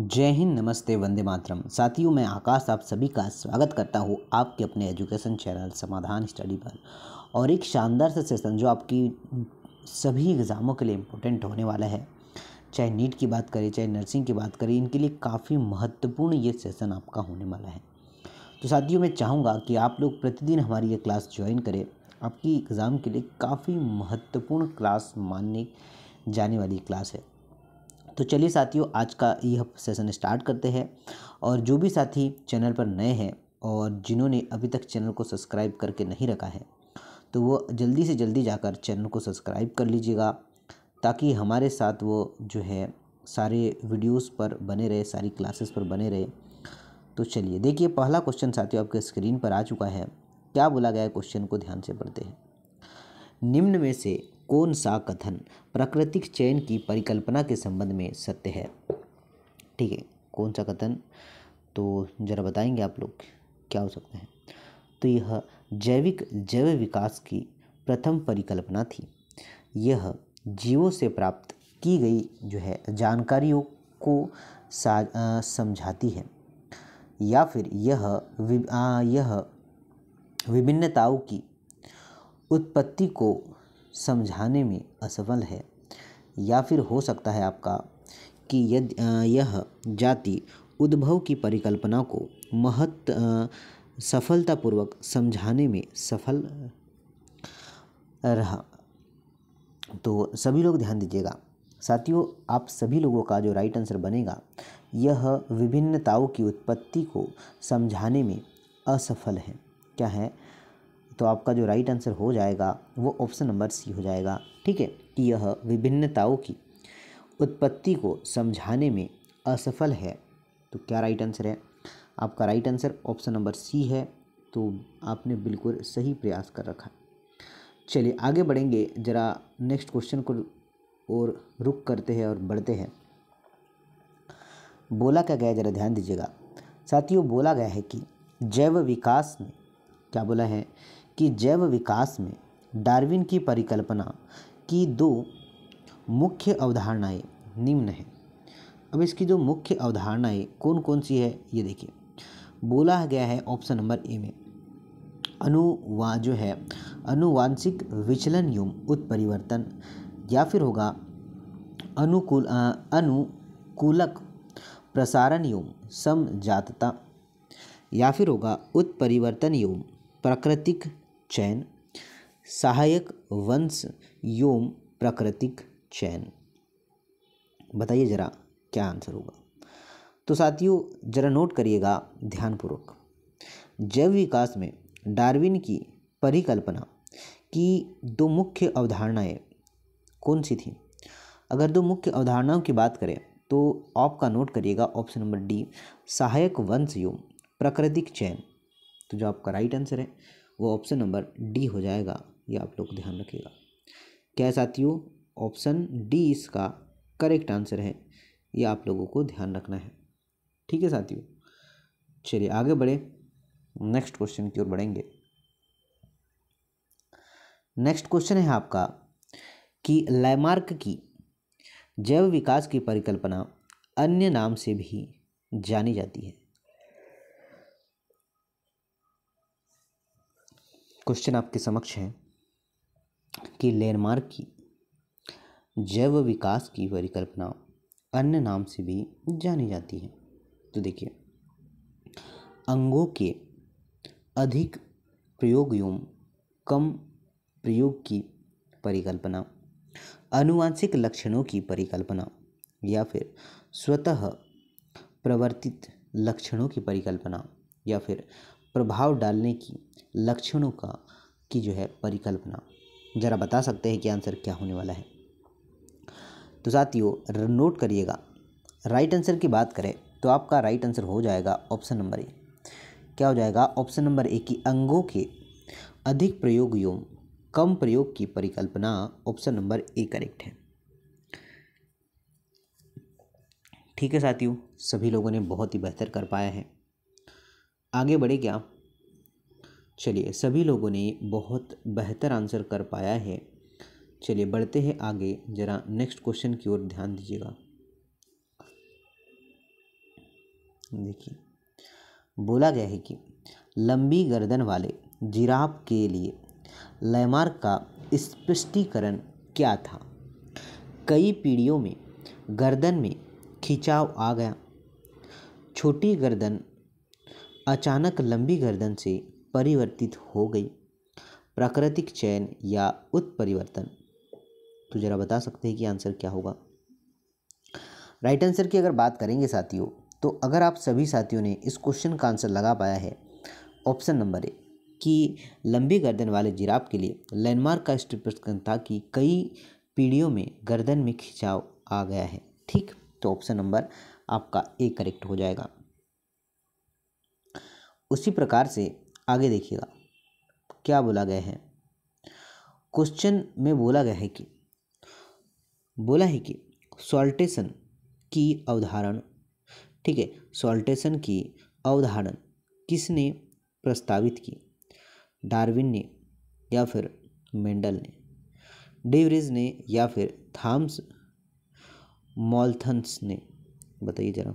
जय हिंद नमस्ते वंदे मातरम साथियों मैं आकाश आप सभी का स्वागत करता हूँ आपके अपने एजुकेशन चैनल समाधान स्टडी पर और एक शानदार सा सेशन जो आपकी सभी एग्ज़ामों के लिए इम्पोर्टेंट होने वाला है चाहे नीट की बात करें चाहे नर्सिंग की बात करें इनके लिए काफ़ी महत्वपूर्ण ये सेशन आपका होने वाला है तो साथियों मैं चाहूँगा कि आप लोग प्रतिदिन हमारी ये क्लास ज्वाइन करें आपकी एग्ज़ाम के लिए काफ़ी महत्वपूर्ण क्लास मानने जाने वाली क्लास है तो चलिए साथियों आज का यह सेशन स्टार्ट करते हैं और जो भी साथी चैनल पर नए हैं और जिन्होंने अभी तक चैनल को सब्सक्राइब करके नहीं रखा है तो वो जल्दी से जल्दी जाकर चैनल को सब्सक्राइब कर लीजिएगा ताकि हमारे साथ वो जो है सारे वीडियोस पर बने रहे सारी क्लासेस पर बने रहे तो चलिए देखिए पहला क्वेश्चन साथियों आपके स्क्रीन पर आ चुका है क्या बोला गया क्वेश्चन को ध्यान से पढ़ते हैं निम्न में से कौन सा कथन प्राकृतिक चयन की परिकल्पना के संबंध में सत्य है ठीक है कौन सा कथन तो जरा बताएंगे आप लोग क्या हो सकते हैं तो यह जैविक जैव विकास की प्रथम परिकल्पना थी यह जीवों से प्राप्त की गई जो है जानकारियों को समझाती है या फिर यह वि, आ, यह विभिन्नताओं की उत्पत्ति को समझाने में असफल है या फिर हो सकता है आपका कि यद यह जाति उद्भव की परिकल्पना को महत्व सफलतापूर्वक समझाने में सफल रहा तो सभी लोग ध्यान दीजिएगा साथियों आप सभी लोगों का जो राइट आंसर बनेगा यह विभिन्नताओं की उत्पत्ति को समझाने में असफल है क्या है तो आपका जो राइट आंसर हो जाएगा वो ऑप्शन नंबर सी हो जाएगा ठीक है कि यह विभिन्नताओं की उत्पत्ति को समझाने में असफल है तो क्या राइट आंसर है आपका right answer option number C है तो आपने बिल्कुल सही प्रयास कर रखा चलिए आगे बढ़ेंगे ज़रा नेक्स्ट क्वेश्चन को और रुक करते हैं और बढ़ते हैं बोला क्या गया ज़रा ध्यान दीजिएगा साथियों बोला गया है कि जैव विकास में क्या बोला है कि जैव विकास में डार्विन की परिकल्पना की दो मुख्य अवधारणाएं निम्न हैं अब इसकी जो मुख्य अवधारणाएं कौन कौन सी है ये देखिए बोला गया है ऑप्शन नंबर ए में अनुवा जो है अनुवांशिक विचलन युम उत्परिवर्तन या फिर होगा अनुकूल अनुकूलक प्रसारण युम समजातता या फिर होगा उत्परिवर्तन युम प्राकृतिक चयन सहायक वंश योम प्राकृतिक चयन बताइए ज़रा क्या आंसर होगा तो साथियों जरा नोट करिएगा ध्यानपूर्वक जैव विकास में डार्विन की परिकल्पना की दो मुख्य अवधारणाएं कौन सी थी अगर दो मुख्य अवधारणाओं की बात करें तो आपका नोट करिएगा ऑप्शन नंबर डी सहायक वंश योम प्राकृतिक चयन तो जो आपका राइट आंसर है वो ऑप्शन नंबर डी हो जाएगा ये आप लोग ध्यान रखिएगा क्या साथियों ऑप्शन डी इसका करेक्ट आंसर है ये आप लोगों को ध्यान रखना है ठीक है साथियों चलिए आगे बढ़े नेक्स्ट क्वेश्चन की ओर बढ़ेंगे नेक्स्ट क्वेश्चन है आपका कि लैमार्क की जैव विकास की परिकल्पना अन्य नाम से भी जानी जाती है क्वेश्चन आपके समक्ष है कि लैंडमार्क की जैव विकास की परिकल्पना अन्य नाम से भी जानी जाती है तो देखिए अंगों के अधिक प्रयोग एवं कम प्रयोग की परिकल्पना अनुवांशिक लक्षणों की परिकल्पना या फिर स्वतः प्रवर्तित लक्षणों की परिकल्पना या फिर प्रभाव डालने की लक्षणों का की जो है परिकल्पना ज़रा बता सकते हैं कि आंसर क्या होने वाला है तो साथियों नोट करिएगा राइट आंसर की बात करें तो आपका राइट आंसर हो जाएगा ऑप्शन नंबर ए क्या हो जाएगा ऑप्शन नंबर ए की अंगों के अधिक प्रयोग एवं कम प्रयोग की परिकल्पना ऑप्शन नंबर ए करेक्ट है ठीक है साथियों सभी लोगों ने बहुत ही बेहतर कर पाया है आगे बढ़े क्या चलिए सभी लोगों ने बहुत बेहतर आंसर कर पाया है चलिए बढ़ते हैं आगे ज़रा नेक्स्ट क्वेश्चन की ओर ध्यान दीजिएगा देखिए बोला गया है कि लंबी गर्दन वाले जिराफ के लिए लैमार्क का स्पष्टीकरण क्या था कई पीढ़ियों में गर्दन में खिंचाव आ गया छोटी गर्दन अचानक लंबी गर्दन से परिवर्तित हो गई प्राकृतिक चयन या उत्परिवर्तन तो ज़रा बता सकते हैं कि आंसर क्या होगा राइट आंसर की अगर बात करेंगे साथियों तो अगर आप सभी साथियों ने इस क्वेश्चन का आंसर लगा पाया है ऑप्शन नंबर ए कि लंबी गर्दन वाले जिराब के लिए लैंडमार्क का स्टिपन था कि कई पीढ़ियों में गर्दन में खिंचाव आ गया है ठीक तो ऑप्शन नंबर आपका ए करेक्ट हो जाएगा उसी प्रकार से आगे देखिएगा क्या बोला गया है क्वेश्चन में बोला गया है कि बोला है कि सॉल्टेशन की अवधारण ठीक है सॉल्टेशन की अवधारण किसने प्रस्तावित की डार्विन ने या फिर मेंडल ने डेवरेज ने या फिर थाम्स मॉल्थन्स ने बताइए जरा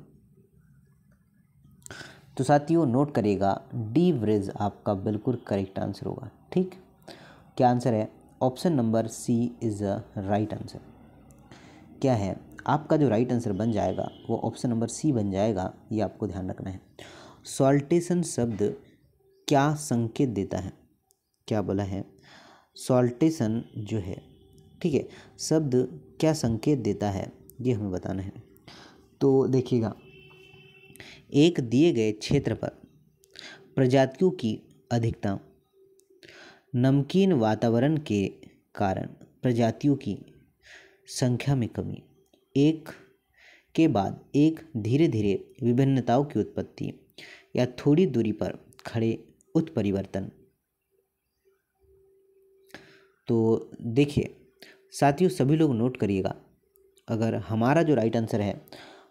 तो साथियों नोट करिएगा डी ब्रिज आपका बिल्कुल करेक्ट आंसर होगा ठीक क्या आंसर है option number C is a right answer क्या है आपका जो राइट आंसर बन जाएगा वो ऑप्शन नंबर सी बन जाएगा ये आपको ध्यान रखना है सॉल्टेशन शब्द क्या संकेत देता है क्या बोला है सॉल्टेशन जो है ठीक है शब्द क्या संकेत देता है ये हमें बताना है तो देखिएगा एक दिए गए क्षेत्र पर प्रजातियों की अधिकता नमकीन वातावरण के कारण प्रजातियों की संख्या में कमी एक के बाद एक धीरे धीरे विभिन्नताओं की उत्पत्ति या थोड़ी दूरी पर खड़े उत्परिवर्तन तो देखिए साथियों सभी लोग नोट करिएगा अगर हमारा जो राइट आंसर है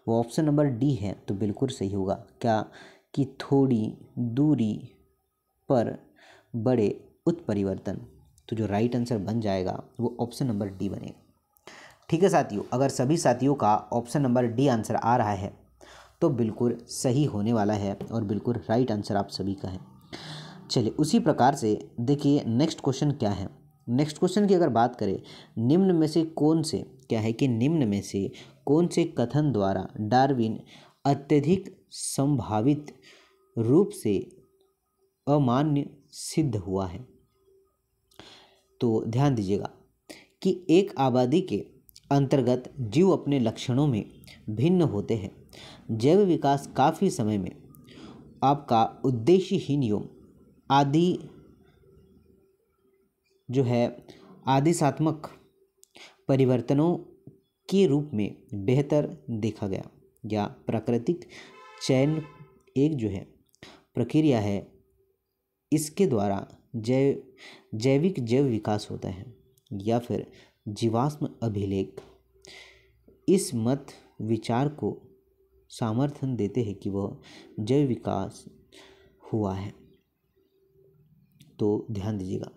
वो ऑप्शन नंबर डी है तो बिल्कुल सही होगा क्या कि थोड़ी दूरी पर बड़े उत्परिवर्तन तो जो राइट आंसर बन जाएगा वो ऑप्शन नंबर डी बनेगा ठीक है साथियों अगर सभी साथियों का ऑप्शन नंबर डी आंसर आ रहा है तो बिल्कुल सही होने वाला है और बिल्कुल राइट आंसर आप सभी का है चलिए उसी प्रकार से देखिए नेक्स्ट क्वेश्चन क्या है नेक्स्ट क्वेश्चन की अगर बात करें निम्न में से कौन से क्या है कि निम्न में से कौन से कथन द्वारा डार्विन अत्यधिक संभावित रूप से अमान्य सिद्ध हुआ है तो ध्यान दीजिएगा कि एक आबादी के अंतर्गत जीव अपने लक्षणों में भिन्न होते हैं जैव विकास काफ़ी समय में आपका उद्देश्यहीन योग आदि जो है आदिशात्मक परिवर्तनों के रूप में बेहतर देखा गया या प्राकृतिक चयन एक जो है प्रक्रिया है इसके द्वारा जैव जैविक जैव विकास होता है या फिर जीवाश्म अभिलेख इस मत विचार को समर्थन देते हैं कि वह जैव विकास हुआ है तो ध्यान दीजिएगा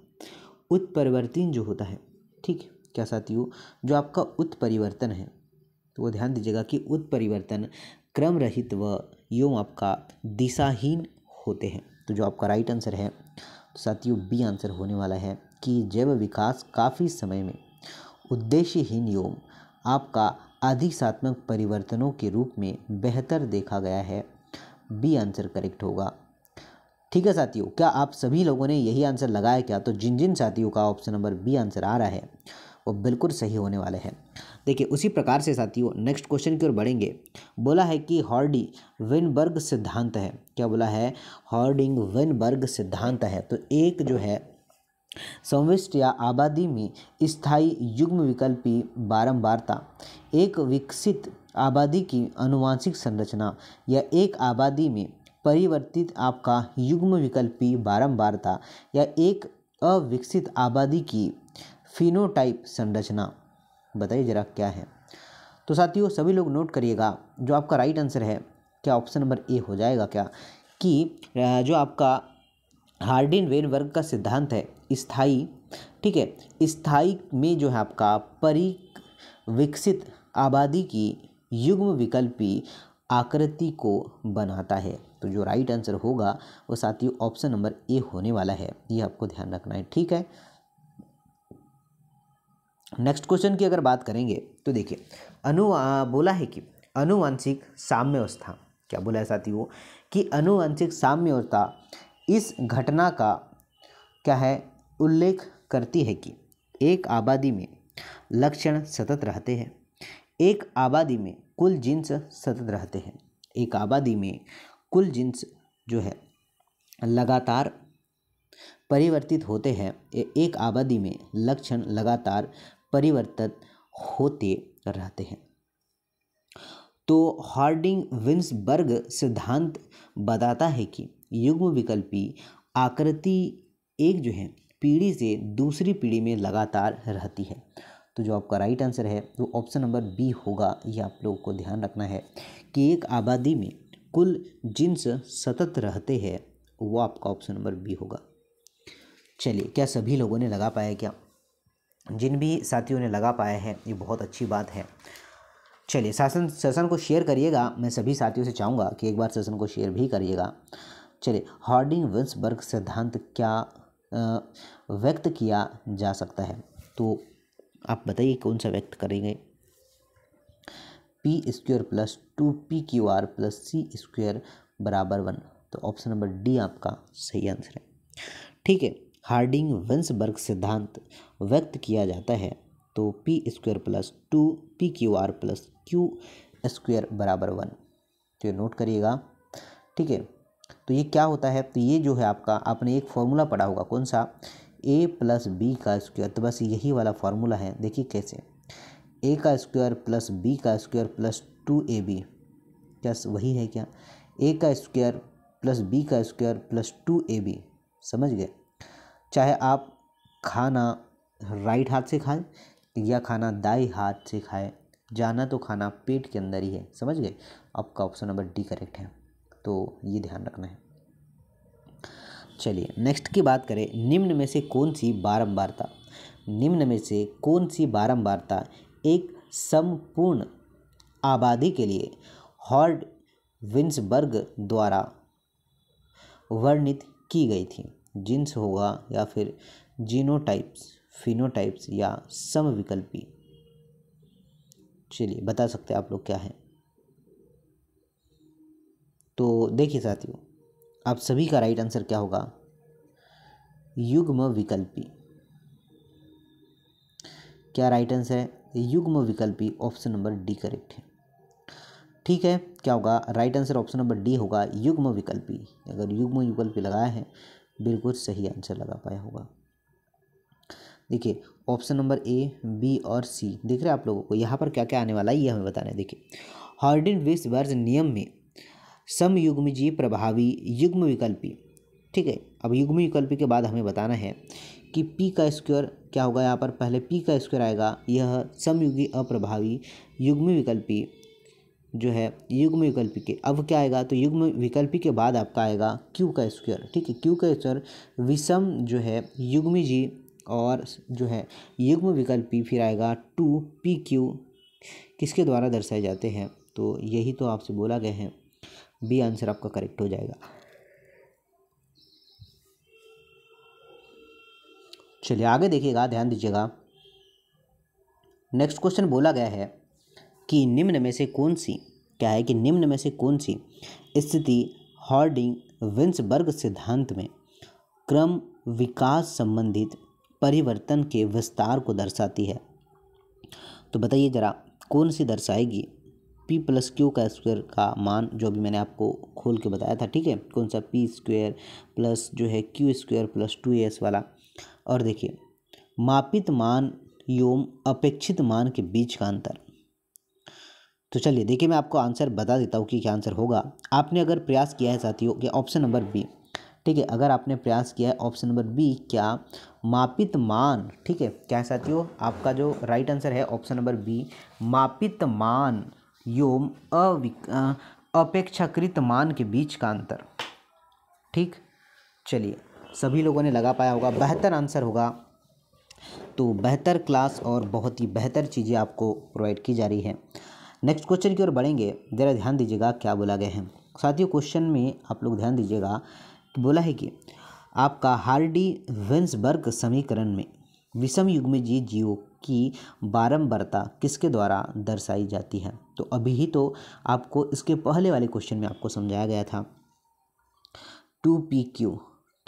उत्परिवर्तन जो होता है ठीक है क्या साथियों जो आपका उत्परिवर्तन है तो वो ध्यान दीजिएगा कि उत्परिवर्तन क्रम रहित व यों आपका दिशाहीन होते हैं तो जो आपका राइट आंसर है तो साथियों बी आंसर होने वाला है कि जैव विकास काफ़ी समय में उद्देश्यहीन योम आपका अधिसात्मक परिवर्तनों के रूप में बेहतर देखा गया है बी आंसर करेक्ट होगा ठीक है साथियों क्या आप सभी लोगों ने यही आंसर लगाया क्या तो जिन जिन साथियों का ऑप्शन नंबर बी आंसर आ रहा है वो बिल्कुल सही होने वाले हैं देखिए उसी प्रकार से साथियों नेक्स्ट क्वेश्चन की ओर बढ़ेंगे बोला है कि हॉर्डी विनबर्ग सिद्धांत है क्या बोला है हॉर्डिंग विनबर्ग सिद्धांत है तो एक जो है संविष्ट या आबादी में स्थायी युग्म विकल्पी बारंबारता एक विकसित आबादी की अनुवांशिक संरचना या एक आबादी में परिवर्तित आपका युग्म विकल्पी बारंबारता या एक अविकसित आबादी की फिनोटाइप संरचना बताइए ज़रा क्या है तो साथियों सभी लोग नोट करिएगा जो आपका राइट आंसर है क्या ऑप्शन नंबर ए हो जाएगा क्या कि जो आपका हार्डिन वेन वर्ग का सिद्धांत है स्थाई ठीक है स्थाई में जो है आपका परी विकसित आबादी की युग्म विकल्पी आकृति को बनाता है तो जो राइट आंसर होगा वो साथियों ऑप्शन नंबर ए होने वाला है ये आपको ध्यान रखना है ठीक है नेक्स्ट क्वेश्चन की अगर बात करेंगे तो देखिए अनु बोला है कि अनुवांशिक साम्यवस्था क्या बोला है वो कि अनुवांशिक साम्यवस्था इस घटना का क्या है उल्लेख करती है कि एक आबादी में लक्षण सतत रहते हैं एक आबादी में कुल जींस सतत रहते हैं एक आबादी में कुल जींस जो है लगातार परिवर्तित होते हैं एक आबादी में लक्षण लगातार परिवर्तित होते रहते हैं तो हार्डिंग विंसबर्ग सिद्धांत बताता है कि युग्म विकल्पी आकृति एक जो है पीढ़ी से दूसरी पीढ़ी में लगातार रहती है तो जो आपका राइट आंसर है वो ऑप्शन नंबर बी होगा ये आप लोगों को ध्यान रखना है कि एक आबादी में कुल जिन्स सतत रहते हैं वो आपका ऑप्शन नंबर बी होगा चलिए क्या सभी लोगों ने लगा पाया क्या जिन भी साथियों ने लगा पाया है ये बहुत अच्छी बात है चलिए शासन सेशन को शेयर करिएगा मैं सभी साथियों से चाहूँगा कि एक बार सेशन को शेयर भी करिएगा चलिए हार्डिंग विंसबर्ग सिद्धांत क्या व्यक्त किया जा सकता है तो आप बताइए कौन सा व्यक्त करेंगे P square plus two P Q R plus C square बराबर वन तो ऑप्शन नंबर डी आपका सही आंसर है ठीक है हार्डिंग वेंसबर्ग सिद्धांत व्यक्त किया जाता है तो P square plus two P Q R plus Q square बराबर वन तो ये नोट करिएगा ठीक है तो ये क्या होता है तो ये जो है आपका आपने एक फॉर्मूला पढ़ा होगा कौन सा ए प्लस बी का स्क्वायर तो बस यही वाला फार्मूला है देखिए कैसे ए का स्क्वायर प्लस बी का square plus two A B क्या वही है क्या ए का स्क्वायर प्लस बी का square plus two A B समझ गए चाहे आप खाना राइट हाथ से खाएं या खाना दाई हाथ से खाएं जाना तो खाना पेट के अंदर ही है समझ गए आपका ऑप्शन नंबर डी करेक्ट है तो ये ध्यान रखना है चलिए नेक्स्ट की बात करें निम्न में से कौन सी बारंबारता निम्न में से कौन सी बारंबारता एक संपूर्ण आबादी के लिए हॉर्ड विंसबर्ग द्वारा वर्णित की गई थी जीन्स होगा या फिर जीनोटाइप्स फिनोटाइप्स या समविकल्पी चलिए बता सकते हैं आप लोग क्या है तो देखिए साथियों आप सभी का राइट आंसर क्या होगा युग्म विकल्पी क्या राइट आंसर है युग्म विकल्पी ऑप्शन नंबर डी करेक्ट है ठीक है क्या होगा right answer option number D होगा युग्म विकल्पी अगर युग्म विकल्पी लगाया है बिल्कुल सही आंसर लगा पाया होगा देखिए ऑप्शन नंबर ए बी और सी देख रहे हैं आप लोगों को यहाँ पर क्या क्या आने वाला है ये हमें बताना है देखिए हार्डिन विश वर्ज नियम में समयुग्म जी प्रभावी युग्म विकल्पी ठीक है अब युग्म विकल्पी के बाद हमें बताना है कि पी का स्क्वायर क्या होगा यहाँ पर पहले पी का स्क्वायर आएगा यह समयुगी अप्रभावी युग्म विकल्पी जो है युग्म विकल्पी के अब क्या आएगा तो युग्म विकल्पी के बाद आपका आएगा क्यू का स्क्वायर ठीक है क्यू का स्क्वायर विषम जो है युग्मी जी और जो है युग्म विकल्पी फिर आएगा टू पी क्यू किसके द्वारा दर्शाए जाते हैं तो यही तो आपसे बोला गया है बी आंसर आपका करेक्ट हो जाएगा चलिए आगे देखिएगा ध्यान दीजिएगा नेक्स्ट क्वेश्चन बोला गया है कि निम्न में से कौन सी क्या है कि निम्न में से कौन सी स्थिति हॉर्डिंग विंसबर्ग सिद्धांत में क्रम विकास संबंधित परिवर्तन के विस्तार को दर्शाती है तो बताइए ज़रा कौन सी दर्शाएगी पी प्लस क्यू का स्क्वायर का मान जो अभी मैंने आपको खोल के बताया था ठीक है कौन सा पी स्क्वायर प्लस जो है Q square plus two S वाला और देखिए मापित मान योम अपेक्षित मान के बीच का अंतर तो चलिए देखिए मैं आपको आंसर बता देता हूँ कि क्या आंसर होगा आपने अगर प्रयास किया है साथियों कि ऑप्शन नंबर बी ठीक है अगर आपने प्रयास किया है ऑप्शन नंबर बी क्या मापित मान ठीक है क्या है साथियों आपका जो राइट आंसर है ऑप्शन नंबर बी मापित मान योम अविक अपेक्षाकृत मान के बीच का अंतर ठीक चलिए सभी लोगों ने लगा पाया होगा बेहतर आंसर होगा तो बेहतर क्लास और बहुत ही बेहतर चीज़ें आपको प्रोवाइड की जा रही है नेक्स्ट क्वेश्चन की ओर बढ़ेंगे ज़रा ध्यान दीजिएगा क्या बोला गया है साथियों क्वेश्चन में आप लोग ध्यान दीजिएगा बोला है कि आपका हार्डी वेंसबर्ग समीकरण में विषम युग में जी जीवों की बारंबारता किसके द्वारा दर्शाई जाती है तो अभी ही तो आपको इसके पहले वाले क्वेश्चन में आपको समझाया गया था टू पी क्यू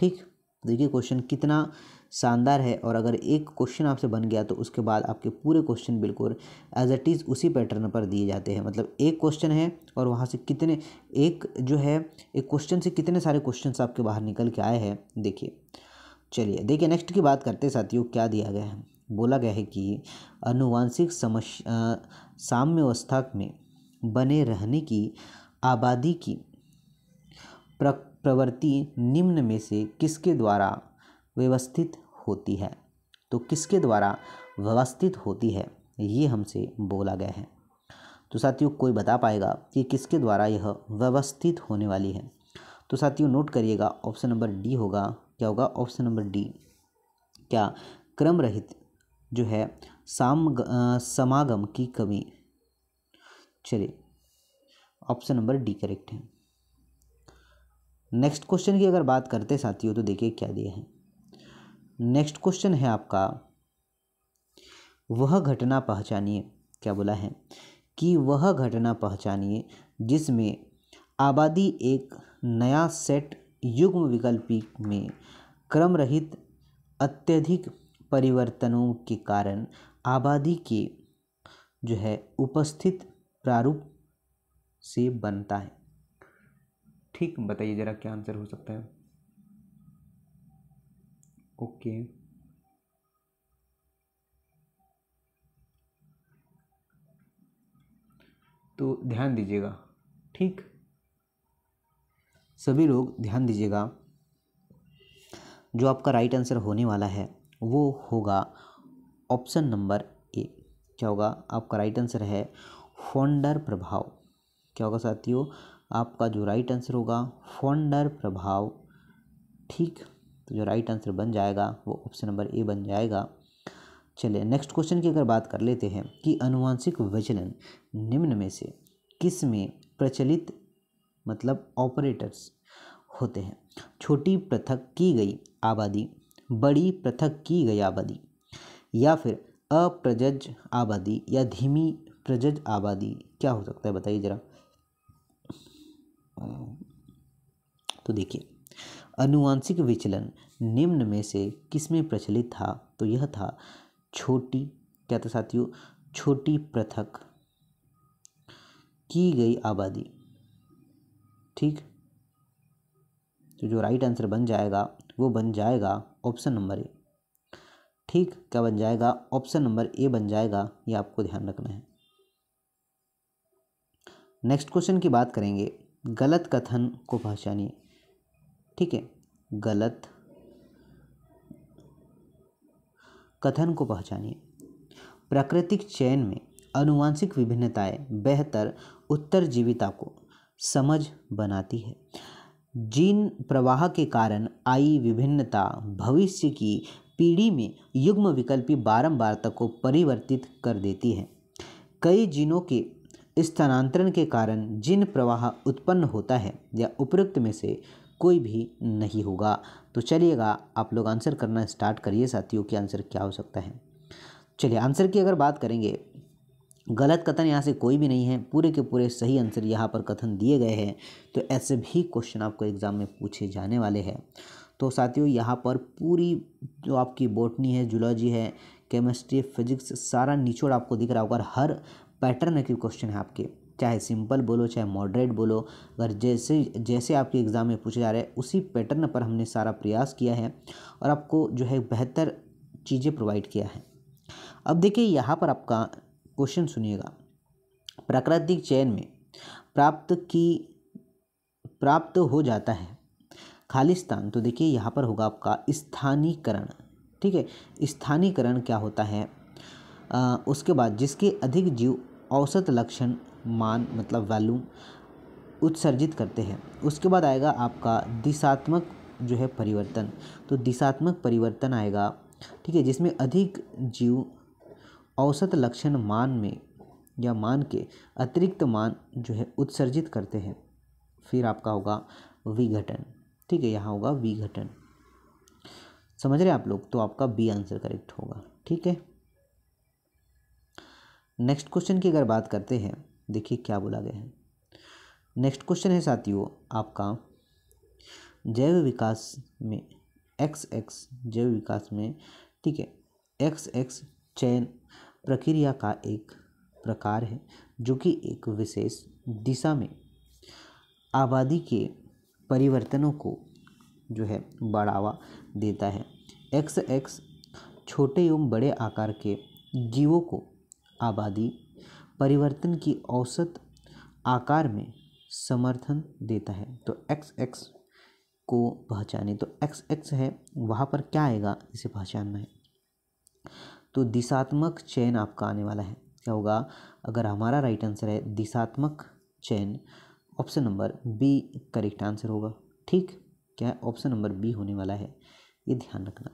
ठीक देखिए क्वेश्चन कितना शानदार है और अगर एक क्वेश्चन आपसे बन गया तो उसके बाद आपके पूरे क्वेश्चन बिल्कुल एज इट इज़ उसी पैटर्न पर दिए जाते हैं मतलब एक क्वेश्चन है और वहाँ से कितने एक जो है एक क्वेश्चन से कितने सारे क्वेश्चन आपके बाहर निकल के आए हैं देखिए चलिए देखिए नेक्स्ट की बात करते साथियों क्या दिया गया है बोला गया है कि अनुवांशिक समस्या साम्यवस्था में बने रहने की आबादी की प्रवृत्ति निम्न में से किसके द्वारा व्यवस्थित होती है तो किसके द्वारा व्यवस्थित होती है ये हमसे बोला गया है तो साथियों कोई बता पाएगा कि किसके द्वारा यह व्यवस्थित होने वाली है तो साथियों नोट करिएगा ऑप्शन नंबर डी होगा क्या होगा ऑप्शन नंबर डी क्या क्रम रहित जो है साम समागम की कमी चलिए ऑप्शन नंबर डी करेक्ट है नेक्स्ट क्वेश्चन की अगर बात करते साथियों तो देखिए क्या दिया है नेक्स्ट क्वेश्चन है आपका वह घटना पहचानिए क्या बोला है कि वह घटना पहचानिए जिसमें आबादी एक नया सेट युग्म विकल्पी में क्रम रहित अत्यधिक परिवर्तनों के कारण आबादी के जो है उपस्थित प्रारूप से बनता है ठीक बताइए ज़रा क्या आंसर हो सकता है ओके तो ध्यान दीजिएगा ठीक सभी लोग ध्यान दीजिएगा जो आपका राइट आंसर होने वाला है वो होगा ऑप्शन नंबर ए क्या होगा आपका राइट आंसर है फोंडर प्रभाव क्या होगा साथियों आपका जो राइट आंसर होगा फोंडर प्रभाव ठीक तो जो राइट आंसर बन जाएगा वो ऑप्शन नंबर ए बन जाएगा चलिए नेक्स्ट क्वेश्चन की अगर बात कर लेते हैं कि अनुवांशिक विचलन निम्न में से किस में प्रचलित मतलब ऑपरेटर्स होते हैं छोटी पृथक की गई आबादी बड़ी पृथक की गई आबादी या फिर अप्रजज आबादी या धीमी प्रजज आबादी क्या हो सकता है बताइए ज़रा तो देखिए अनुवांशिक विचलन निम्न में से किसमें प्रचलित था तो यह था छोटी क्या था साथियों छोटी पृथक की गई आबादी ठीक तो जो राइट आंसर बन जाएगा वो बन जाएगा ऑप्शन नंबर ए ठीक क्या बन जाएगा ऑप्शन नंबर ए बन जाएगा ये आपको ध्यान रखना है नेक्स्ट क्वेश्चन की बात करेंगे गलत कथन को पहचानिए ठीक है गलत कथन को पहचानिए प्राकृतिक चयन में अनुवांशिक विभिन्नताएं बेहतर उत्तरजीविता को समझ बनाती है जीन प्रवाह के कारण आई विभिन्नता भविष्य की पीढ़ी में युग्म विकल्पी बारंबारता को परिवर्तित कर देती है कई जीनों के स्थानांतरण के कारण जिन प्रवाह उत्पन्न होता है या उपरोक्त में से कोई भी नहीं होगा तो चलिएगा आप लोग आंसर करना स्टार्ट करिए साथियों कि आंसर क्या हो सकता है चलिए आंसर की अगर बात करेंगे गलत कथन यहाँ से कोई भी नहीं है पूरे के पूरे सही आंसर यहाँ पर कथन दिए गए हैं तो ऐसे भी क्वेश्चन आपको एग्ज़ाम में पूछे जाने वाले हैं तो साथियों यहाँ पर पूरी जो आपकी बोटनी है जुलॉजी है केमिस्ट्री फिजिक्स सारा निचोड़ आपको दिख रहा होगा हर पैटर्न के क्वेश्चन है आपके चाहे सिंपल बोलो चाहे मॉडरेट बोलो अगर जैसे जैसे आपके एग्ज़ाम में पूछे जा रहे हैं उसी पैटर्न पर हमने सारा प्रयास किया है और आपको जो है बेहतर चीज़ें प्रोवाइड किया है अब देखिए यहाँ पर आपका क्वेश्चन सुनिएगा प्राकृतिक चयन में प्राप्त की प्राप्त हो जाता है खालिस्तान तो देखिए यहाँ पर होगा आपका स्थानीकरण ठीक है स्थानीकरण क्या होता है आ, उसके बाद जिसके अधिक जीव औसत लक्षण मान मतलब वैल्यू उत्सर्जित करते हैं उसके बाद आएगा आपका दिशात्मक जो है परिवर्तन तो दिशात्मक परिवर्तन आएगा ठीक है जिसमें अधिक जीव औसत लक्षण मान में या मान के अतिरिक्त मान जो है उत्सर्जित करते हैं फिर आपका होगा विघटन ठीक है यहाँ होगा विघटन समझ रहे आप लोग तो आपका बी आंसर करेक्ट होगा ठीक है नेक्स्ट क्वेश्चन की अगर बात करते हैं देखिए क्या बोला गया है नेक्स्ट क्वेश्चन है साथियों आपका जैव विकास में एक्स एक्स जैव विकास में ठीक है एक्स एक्स चयन प्रक्रिया का एक प्रकार है जो कि एक विशेष दिशा में आबादी के परिवर्तनों को जो है बढ़ावा देता है एक्स एक्स छोटे एवं बड़े आकार के जीवों को आबादी परिवर्तन की औसत आकार में समर्थन देता है तो एक्स एक्स को पहचाने तो एक्स एक्स है वहाँ पर क्या आएगा इसे पहचानना है तो दिशात्मक चयन आपका आने वाला है क्या होगा अगर हमारा राइट आंसर है दिशात्मक चयन option number B correct answer होगा ठीक क्या है ऑप्शन नंबर बी होने वाला है ये ध्यान रखना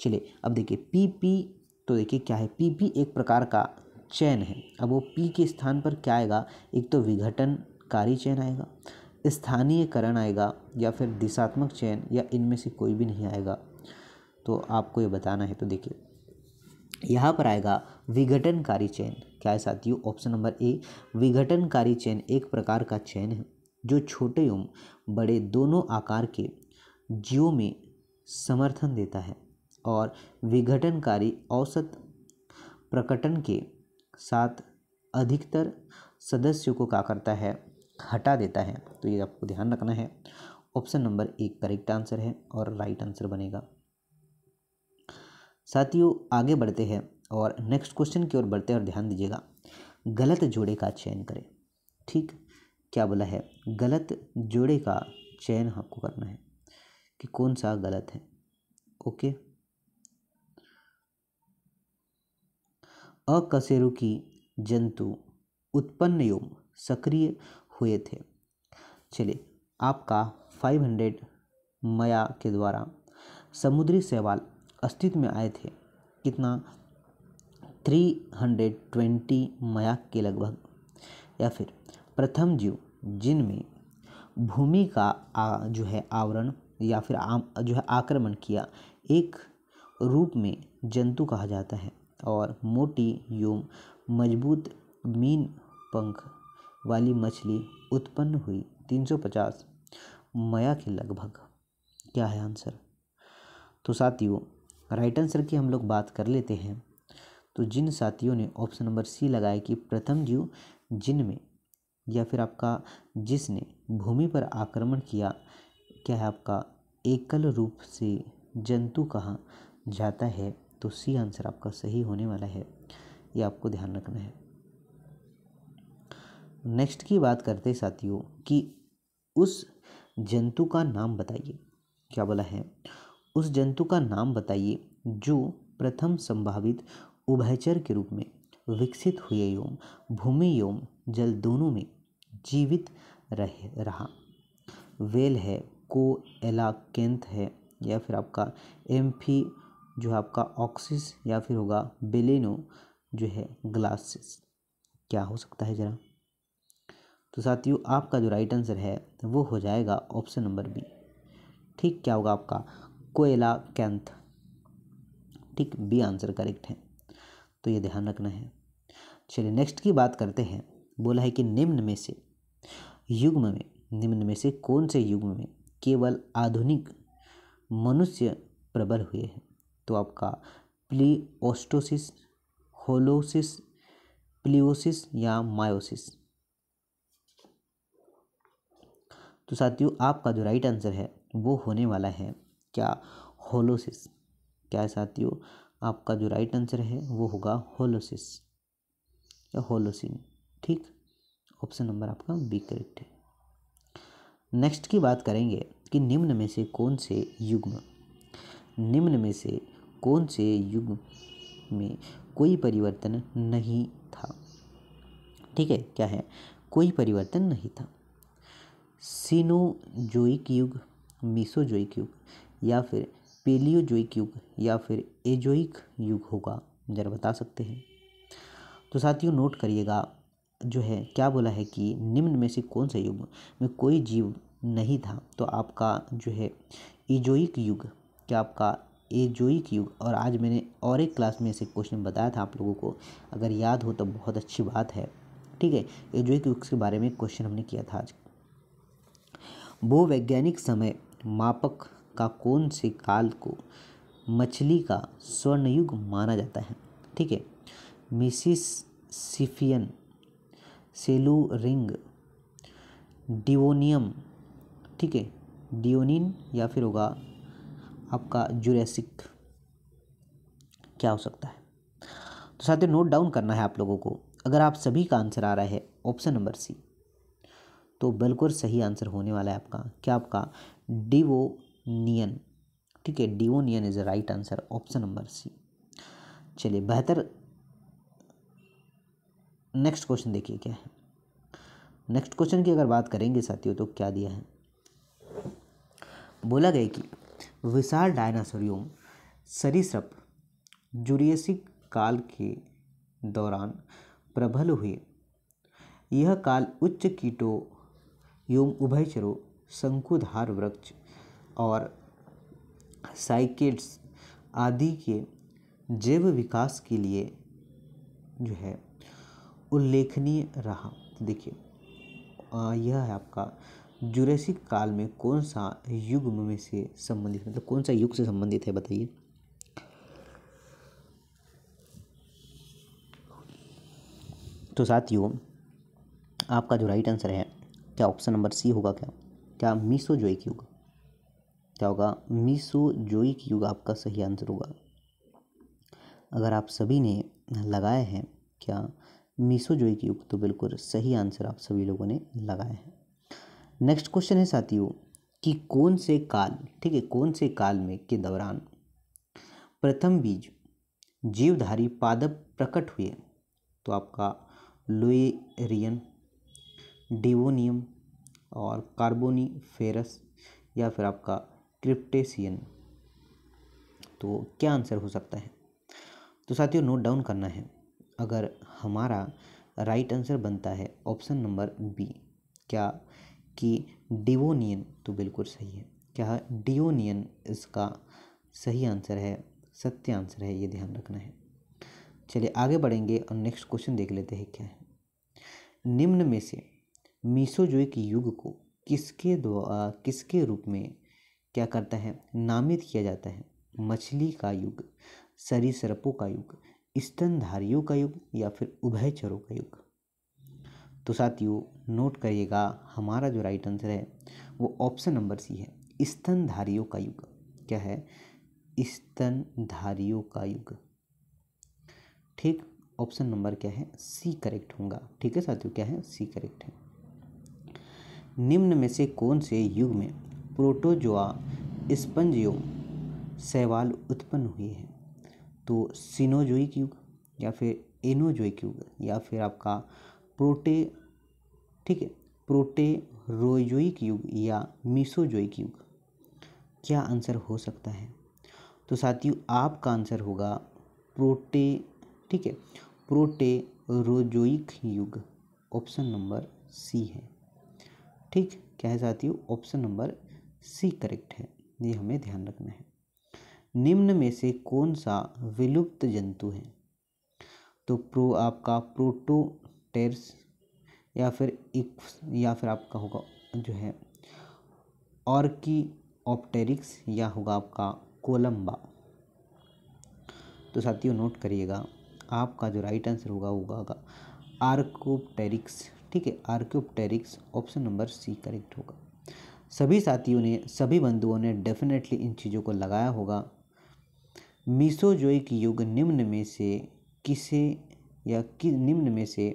चलिए अब देखिए पी पी तो देखिए क्या है पी पी एक प्रकार का चयन है अब वो पी के स्थान पर क्या आएगा एक तो विघटनकारी चयन आएगा स्थानीयकरण आएगा या फिर दिशात्मक चयन या इनमें से कोई भी नहीं आएगा तो आपको ये बताना है तो देखिए यहाँ पर आएगा विघटनकारी चयन क्या है साथियों ऑप्शन नंबर ए विघटनकारी चयन एक प्रकार का चयन है जो छोटे एवं बड़े दोनों आकार के जीवों में समर्थन देता है और विघटनकारी औसत प्रकटन के साथ अधिकतर सदस्यों को क्या करता है हटा देता है तो ये आपको ध्यान रखना है ऑप्शन नंबर एक करेक्ट आंसर है और राइट आंसर बनेगा साथियों आगे बढ़ते हैं और नेक्स्ट क्वेश्चन की ओर बढ़ते हैं और ध्यान दीजिएगा गलत जोड़े का चयन करें ठीक क्या बोला है गलत जोड़े का चयन आपको करना है कि कौन सा गलत है ओके अकशेरुकी जंतु उत्पन्न एवं सक्रिय हुए थे चलिए आपका 500 मया के द्वारा समुद्री सेवाल अस्तित्व में आए थे कितना 320 मया के लगभग या फिर प्रथम जीव जिनमें भूमि का आ, जो है आवरण या फिर आम जो है आक्रमण किया एक रूप में जंतु कहा जाता है और मोटी यूम मजबूत मीन पंख वाली मछली उत्पन्न हुई तीन सौ पचास मया के लगभग क्या है आंसर तो साथियों राइट आंसर की हम लोग बात कर लेते हैं तो जिन साथियों ने ऑप्शन नंबर सी लगाया कि प्रथम जीव जिन में या फिर आपका जिसने भूमि पर आक्रमण किया क्या है आपका एकल रूप से जंतु कहा जाता है तो सी आंसर आपका सही होने वाला है ये आपको ध्यान रखना है नेक्स्ट की बात करते साथियों कि उस जंतु का नाम बताइए क्या बोला है उस जंतु का नाम बताइए जो प्रथम संभावित उभयचर के रूप में विकसित हुए एवं भूमि योम जल दोनों में जीवित रहे रहा वेल है एलाकेंथ है या फिर आपका एम्फी जो है आपका ऑक्सिस या फिर होगा बेलेनो जो है ग्लासिस क्या हो सकता है ज़रा तो साथियों आपका जो राइट आंसर है तो वो हो जाएगा ऑप्शन नंबर बी ठीक क्या होगा आपका कोयला कैंथ ठीक बी आंसर करेक्ट है तो ये ध्यान रखना है चलिए नेक्स्ट की बात करते हैं बोला है कि निम्न में से युग्म में निम्न में से कौन से युग्म में केवल आधुनिक मनुष्य प्रबल हुए हैं तो आपका प्लीओस्टोसिस होलोसिस प्लीओसिस या मायोसिस तो साथियों आपका जो राइट आंसर है वो होने वाला है क्या होलोसिस क्या साथियों आपका जो राइट आंसर है वो होगा होलोसिस या होलोसिन ठीक ऑप्शन नंबर आपका बी करेक्ट है नेक्स्ट की बात करेंगे कि निम्न में से कौन से युग्म निम्न में से कौन से युग में कोई परिवर्तन नहीं था ठीक है क्या है कोई परिवर्तन नहीं था सिनोजोइक युग मिसोजोइक युग या फिर पेलियोजोइक युग या फिर एजोइक युग होगा जरा बता सकते हैं तो साथियों नोट करिएगा जो है क्या बोला है कि निम्न में से कौन सा युग में कोई जीव नहीं था तो आपका जो है इजोइक युग क्या आपका ये जोई क्यूब और आज मैंने और एक क्लास में ऐसे क्वेश्चन बताया था आप लोगों को अगर याद हो तो बहुत अच्छी बात है ठीक है ये जोई क्यूक्स के बारे में क्वेश्चन हमने किया था आज वो वैज्ञानिक समय मापक का कौन से काल को मछली का स्वर्णयुग माना जाता है ठीक है मिसिस सिफियन सेलू रिंग डिवोनियम ठीक है डिओनिन या फिर होगा आपका जुरैसिक क्या हो सकता है तो साथियों नोट डाउन करना है आप लोगों को अगर आप सभी का आंसर आ रहा है ऑप्शन नंबर सी तो बिल्कुल सही आंसर होने वाला है आपका क्या आपका डिवोनियन ठीक है Devonian is right answer option number C चलिए बेहतर नेक्स्ट क्वेश्चन देखिए क्या है नेक्स्ट क्वेश्चन की अगर बात करेंगे साथियों तो क्या दिया है बोला गया कि विशाल डायनासोरियम सरीसप जुरियसिक काल के दौरान प्रबल हुए यह काल उच्च कीटों एवं उभयचरों शंकुधार वृक्ष और साइकेट्स आदि के जैव विकास के लिए जो है उल्लेखनीय रहा तो देखिए यह है आपका जुरेसिक काल में कौन सा युग में से संबंधित मतलब कौन सा युग से संबंधित है बताइए तो साथियों आपका जो राइट आंसर है क्या ऑप्शन नंबर सी होगा क्या क्या मीसो जोइक युग क्या होगा मीसो जोइक युग आपका सही आंसर होगा अगर आप सभी ने लगाए हैं क्या मीसो जोइक युग तो बिल्कुल सही आंसर आप सभी लोगों ने लगाया है नेक्स्ट क्वेश्चन है साथियों कि कौन से काल ठीक है कौन से काल में के दौरान प्रथम बीज जीवधारी पादप प्रकट हुए तो आपका लुएरियन डिवोनियम और कार्बोनीफेरस या फिर आपका क्रिप्टेसियन तो क्या आंसर हो सकता है तो साथियों नोट डाउन करना है अगर हमारा राइट आंसर बनता है ऑप्शन नंबर बी क्या कि डिवोनियन तो बिल्कुल सही है क्या डिओनियन इसका सही आंसर है सत्य आंसर है ये ध्यान रखना है चलिए आगे बढ़ेंगे और नेक्स्ट क्वेश्चन देख लेते हैं क्या है निम्न में से मीसोजोइक युग को किसके द्वारा किसके रूप में क्या करता है नामित किया जाता है मछली का युग सरपों का युग स्तनधारियों का युग या फिर उभयचरों का युग तो साथियों नोट करिएगा हमारा जो राइट आंसर है वो ऑप्शन नंबर सी है स्तनधारियों का युग क्या है स्तनधारियों का युग ठीक ऑप्शन नंबर क्या है सी करेक्ट होगा ठीक है साथियों क्या है सी करेक्ट है निम्न में से कौन से युग में प्रोटोजोआ स्पंजियो सैवाल उत्पन्न हुए हैं तो सिनोजोइक युग या फिर एनोजोइक युग या फिर आपका प्रोटे ठीक है प्रोटेरोजोइक युग या मिसोजोइक युग क्या आंसर हो सकता है तो साथियों आपका आंसर होगा प्रोटे ठीक है प्रोटेरोजोइक युग ऑप्शन नंबर सी है ठीक क्या है साथियों ऑप्शन नंबर सी करेक्ट है ये हमें ध्यान रखना है निम्न में से कौन सा विलुप्त जंतु है तो प्रो आपका प्रोटोटेर्स या फिर एक या फिर आपका होगा जो है और की ऑप्टेरिक्स या होगा आपका कोलम्बा तो साथियों नोट करिएगा आपका जो राइट आंसर होगा होगा होगा आर्कोप्टेरिक्स ठीक है Archaeopteryx option number C correct होगा सभी साथियों ने सभी बंधुओं ने डेफिनेटली इन चीज़ों को लगाया होगा मीसोजोइक युग निम्न में से किसे या कि निम्न में से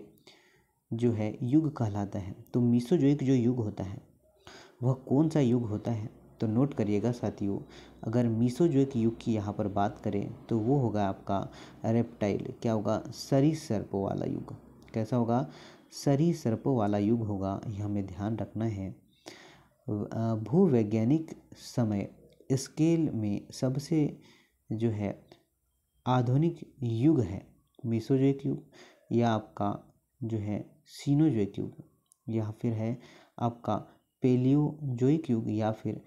जो है युग कहलाता है तो मीसो जो एक जो युग होता है वह कौन सा युग होता है तो नोट करिएगा साथियों अगर मीसो जो एक युग की यहाँ पर बात करें तो वो होगा आपका रेप्टाइल क्या होगा सरी सर्प वाला युग कैसा होगा सरी सर्प वाला युग होगा यह हमें ध्यान रखना है भूवैज्ञानिक समय स्केल में सबसे जो है आधुनिक युग है एक युग या आपका जो है सीनोजोइक युग या फिर है आपका पेलियोजोइक युग या फिर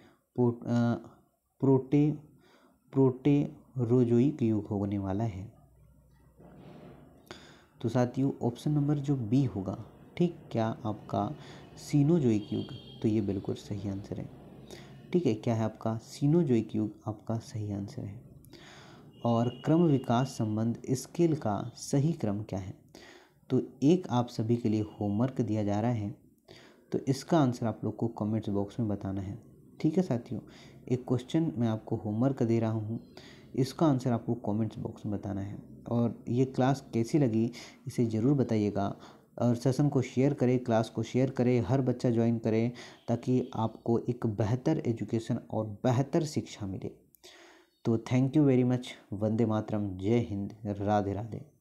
प्रोटे रोजोइक युग होने वाला है तो साथियों ऑप्शन नंबर जो बी होगा ठीक क्या आपका सीनोजोइक युग तो ये बिल्कुल सही आंसर है ठीक है क्या है आपका सीनोजोइक युग आपका सही आंसर है और क्रम विकास संबंध स्केल का सही क्रम क्या है तो एक आप सभी के लिए होमवर्क दिया जा रहा है तो इसका आंसर आप लोग को कमेंट्स बॉक्स में बताना है ठीक है साथियों एक क्वेश्चन मैं आपको होमवर्क दे रहा हूँ इसका आंसर आपको कमेंट्स बॉक्स में बताना है और ये क्लास कैसी लगी इसे ज़रूर बताइएगा और सेशन को शेयर करें क्लास को शेयर करें हर बच्चा ज्वाइन करे ताकि आपको एक बेहतर एजुकेशन और बेहतर शिक्षा मिले तो थैंक यू वेरी मच वंदे मातरम जय हिंद राधे राधे